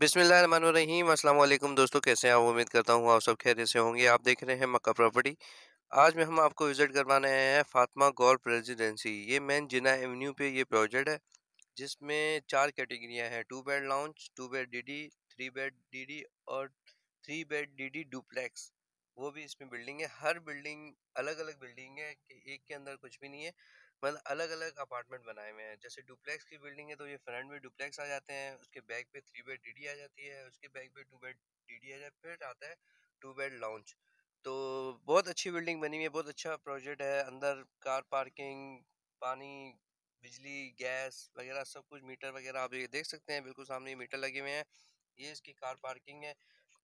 बिसमीम अल्लाम दोस्तों कैसे हैं आप उम्मीद करता हूँ आप सब खैर से होंगे आप देख रहे हैं मक्का प्रॉपर्टी आज में हम आपको विज़िट करवाने आए हैं फातमा गोल्फ रेजिडेंसी ये मेन जिना एवेन्यू पे ये प्रोजेक्ट है जिसमें चार कैटेगरियाँ हैं two bed lounge two bed D D three bed D और three bed D D duplex वो भी इसमें बिल्डिंग है हर बिल्डिंग अलग अलग बिल्डिंग है कि एक के अंदर कुछ भी नहीं है मतलब अलग अलग अपार्टमेंट बनाए हुए हैं जैसे डुप्लेक्स की बिल्डिंग है तो ये फ्रंट में डुप्लेक्स आ जाते हैं उसके बैक पे थ्री बेड डी आ जाती है उसके बैक पे टू बेड डी आ जाए फिर आता है टू बेड लॉन्च तो बहुत अच्छी बिल्डिंग बनी हुई है बहुत अच्छा प्रोजेक्ट है अंदर कार पार्किंग पानी बिजली गैस वगैरह सब कुछ मीटर वगैरह आप ये देख सकते हैं बिल्कुल सामने मीटर लगे हुए हैं ये इसकी कार पार्किंग है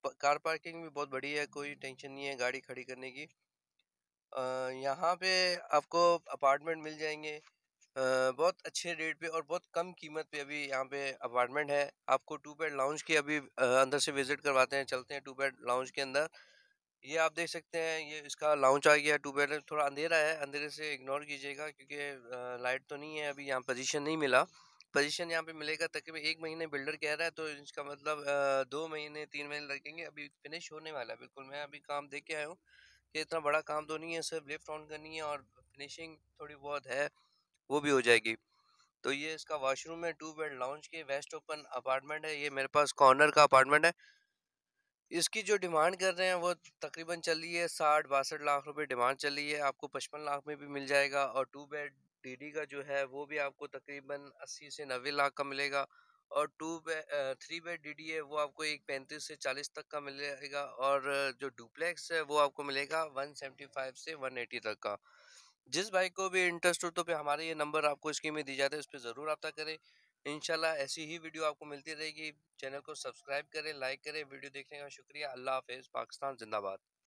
कार पार्किंग भी बहुत बड़ी है कोई टेंशन नहीं है गाड़ी खड़ी करने की यहाँ पे आपको अपार्टमेंट मिल जाएंगे बहुत अच्छे रेट पे और बहुत कम कीमत पे अभी यहाँ पे अपार्टमेंट है आपको टू बेड लाउंज की अभी अंदर से विजिट करवाते हैं चलते हैं टू बेड लाउंज के अंदर ये आप देख सकते हैं ये इसका लाउंज आ गया टू बेड थोड़ा अंधेरा है अंधेरे से इग्नोर कीजिएगा क्योंकि लाइट तो नहीं है अभी यहाँ पोजिशन नहीं मिला पोजीशन यहाँ पे मिलेगा तकरीबन एक महीने बिल्डर कह रहा है तो इसका मतलब दो महीने तीन महीने लगेंगे अभी फिनिश होने वाला है बिल्कुल मैं अभी काम देख के आया हूँ कि इतना बड़ा काम तो नहीं है सिर्फ लिफ्ट ऑन करनी है और फिनिशिंग थोड़ी बहुत है वो भी हो जाएगी तो ये इसका वाशरूम है टू बेड लाउंज के वेस्ट ओपन अपार्टमेंट है ये मेरे पास कॉर्नर का अपार्टमेंट है इसकी जो डिमांड कर रहे हैं वो तकरीबन चल रही है साठ बासठ लाख रुपए डिमांड चल रही है आपको पचपन लाख में भी मिल जाएगा और टू बेड टीडी का जो है वो भी आपको तकरीबन 80 से 90 लाख का मिलेगा और two three bed D D है वो आपको एक पैंतीस से चालीस तक का मिलेगा और जो डुप्लेक्स है वो आपको मिलेगा वन सेवेंटी फाइव से वन एटी तक का जिस भाई को भी इंटरेस्ट हो तो फिर हमारे ये नंबर आपको स्कीम में दी जाते हैं उस पर ज़रूर रब्ता करें इनशाला ऐसी ही वीडियो आपको मिलती रहेगी चैनल को सब्सक्राइब करें लाइक करें वीडियो देखने का शुक्रिया अल्लाह हाफिज़ पाकिस्तान जिंदाबाद